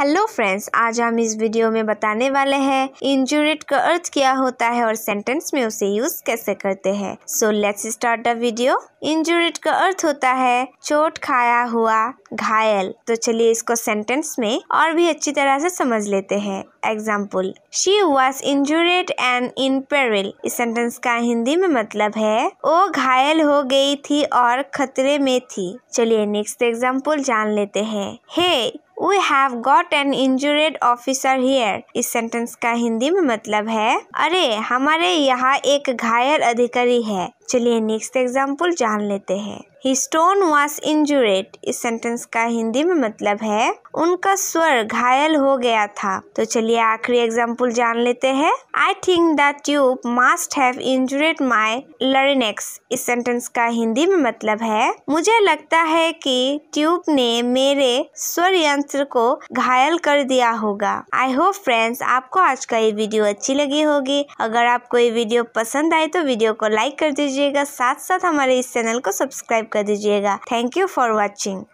hello friends आज हम इस वीडियो में बताने वाले हैं इंजुरेट का अर्थ क्या होता है और सेंटेंस में उसे यूज कैसे करते हैं so let's start the video injured का अर्थ होता है चोट खाया हुआ घायल तो चलिए इसको सेंटेंस में और भी अच्छी तरह से समझ लेते हैं example she was injured and in peril इस सेंटेंस का हिंदी में मतलब है वो घायल हो गई थी और खतरे में थी चलिए नेक्स्ट एग्जाम्पल जान लेते हैं hey hey, we have got an injured officer here इस सेंटेंस का हिंदी में मतलब है अरे हमारे यहाँ एक घायल अधिकारी है चलिए नेक्स्ट एग्जाम्पल जान लेते हैं ही स्टोन वॉज इंजुरेट इस सेंटेंस का हिंदी में मतलब है उनका स्वर घायल हो गया था तो चलिए आखिरी एग्जाम्पल जान लेते हैं I think the tube must have injured my larynx इस सेंटेंस का हिंदी में मतलब है मुझे लगता है कि ट्यूब ने मेरे स्वर यंत्र को घायल कर दिया होगा आई होप फ्रेंड्स आपको आज का ये वीडियो अच्छी लगी होगी अगर आपको ये वीडियो पसंद आए तो वीडियो को लाइक कर दीजिएगा साथ साथ हमारे इस चैनल को सब्सक्राइब सब्सक्राइब कर दीजिएगा थैंक यू फॉर वॉचिंग